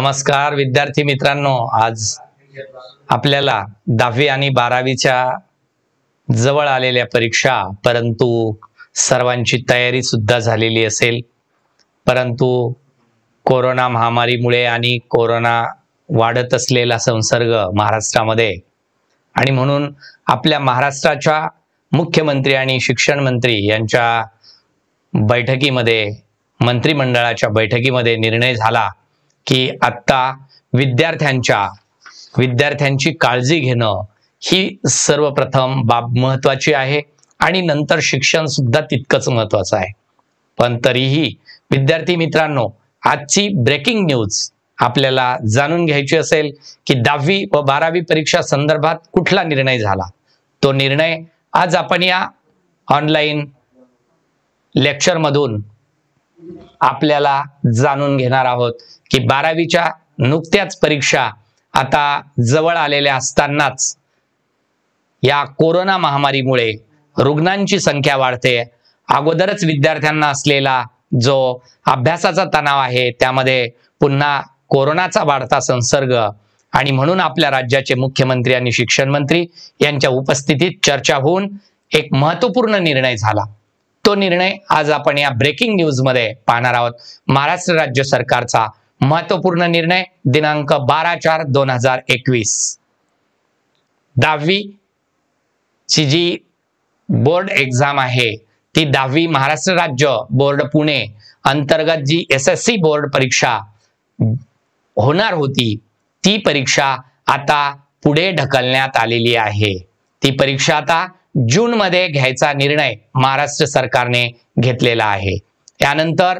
नमस्कार विद्यार्थी मित्रांनो आज आपल्याला दहावी आणि बारावीच्या जवळ आलेल्या परीक्षा परंतु सर्वांची तयारी सुद्धा झालेली असेल परंतु कोरोना महामारीमुळे आणि कोरोना वाढत असलेला संसर्ग महाराष्ट्रामध्ये आणि म्हणून आपल्या महाराष्ट्राच्या मुख्यमंत्री आणि शिक्षण मंत्री यांच्या बैठकीमध्ये मंत्रिमंडळाच्या बैठकीमध्ये निर्णय झाला की आत्ता विद्यार्थ्यांच्या विद्यार्थ्यांची काळजी घेणं ही सर्वप्रथम बाब महत्वाची आहे आणि नंतर शिक्षण सुद्धा तितकंच महत्वाचं आहे पण तरीही विद्यार्थी मित्रांनो आजची ब्रेकिंग न्यूज आपल्याला जाणून घ्यायची असेल की दहावी व बारावी परीक्षा संदर्भात कुठला निर्णय झाला तो निर्णय आज आपण या ऑनलाईन लेक्चरमधून आपल्याला जाणून घेणार आहोत की बारावीच्या नुकत्याच परीक्षा आता जवळ आलेल्या असतानाच या कोरोना महामारीमुळे रुग्णांची संख्या वाढते अगोदरच विद्यार्थ्यांना असलेला जो अभ्यासाचा तणाव आहे त्यामध्ये पुन्हा कोरोनाचा वाढता संसर्ग आणि म्हणून आपल्या राज्याचे मुख्यमंत्री आणि शिक्षण मंत्री यांच्या उपस्थितीत चर्चा होऊन एक महत्वपूर्ण निर्णय झाला तो निर्णय आज आपण या ब्रेकिंग न्यूजमध्ये पाहणार आहोत महाराष्ट्र राज्य सरकारचा महत्वपूर्ण निर्णय दिनांक बारा चार दोन हजार एकवीस दहावी ची जी बोर्ड एक्झाम आहे ती दहावी महाराष्ट्र राज्य बोर्ड पुणे अंतर्गत जी एस एस सी बोर्ड परीक्षा होणार होती ती परीक्षा आता पुढे ढकलण्यात आलेली आहे ती परीक्षा आता जून मध्ये घ्यायचा निर्णय महाराष्ट्र सरकारने घेतलेला आहे त्यानंतर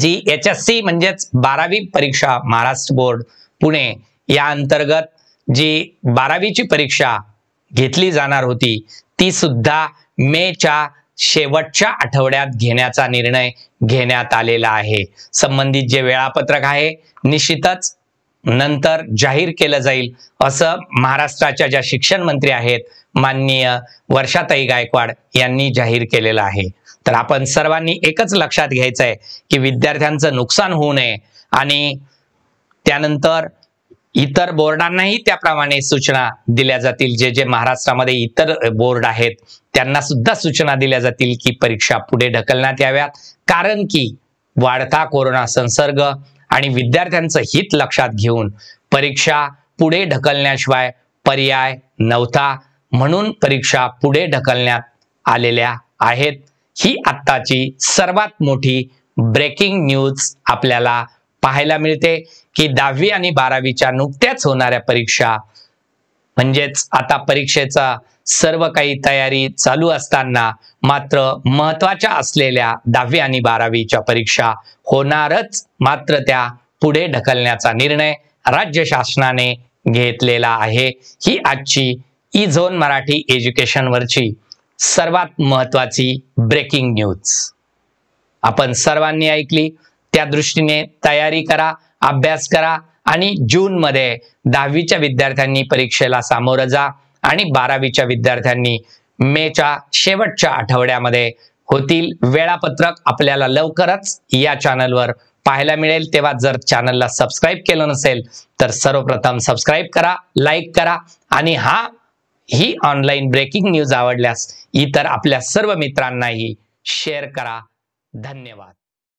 जी एच एस सी म्हणजेच बारावी परीक्षा महाराष्ट्र बोर्ड पुणे या अंतर्गत जी बारावीची परीक्षा घेतली जाणार होती ती सुद्धा मेच्या शेवटच्या आठवड्यात घेण्याचा निर्णय घेण्यात आलेला आहे संबंधित जे वेळापत्रक आहे निश्चितच नंतर जाहीर केलं जाईल असं महाराष्ट्राच्या ज्या शिक्षण मंत्री आहेत माननीय वर्षाताई गायकवाड यांनी जाहीर केलेलं आहे तर आपण सर्वांनी एकच लक्षात घ्यायचं आहे की विद्यार्थ्यांचं नुकसान होऊ नये आणि त्यानंतर इतर बोर्डांनाही त्याप्रमाणे सूचना दिल्या जातील जे जे महाराष्ट्रामध्ये इतर बोर्ड आहेत त्यांना सुद्धा सूचना दिल्या जातील की परीक्षा पुढे ढकलण्यात याव्यात कारण की वाढता कोरोना संसर्ग आणि विद्यार्थ्यांचं हित लक्षात घेऊन परीक्षा पुढे ढकलण्याशिवाय पर्याय नव्हता म्हणून परीक्षा पुढे ढकलण्यात आलेल्या आहेत ही आत्ताची सर्वात मोठी ब्रेकिंग न्यूज आपल्याला पाहायला मिळते की दहावी आणि बारावीच्या नुकत्याच होणाऱ्या परीक्षा म्हणजेच आता परीक्षेचा सर्व काही तयारी चालू असताना मात्र महत्वाच्या असलेल्या दहावी आणि बारावीच्या परीक्षा होणारच मात्र त्या पुढे ढकलण्याचा निर्णय राज्य शासनाने घेतलेला आहे ही आजची ई झोन मराठी एज्युकेशनवरची सर्वात महत्वाची ब्रेकिंग न्यूज आपण सर्वांनी ऐकली त्या दृष्टीने तयारी करा अभ्यास करा आणि जूनमध्ये दहावीच्या विद्यार्थ्यांनी परीक्षेला सामोरं जा आणि बारावीच्या विद्यार्थ्यांनी मेच्या शेवटच्या आठवड्यामध्ये होतील वेळापत्रक आपल्याला लवकरच या चॅनलवर पाहायला मिळेल तेव्हा जर चॅनलला सबस्क्राईब केलं नसेल तर सर्वप्रथम सबस्क्राईब करा लाईक करा आणि हा ही ऑनलाईन ब्रेकिंग न्यूज आवडल्यास इतर आपल्या सर्व मित्रांनाही शेअर करा धन्यवाद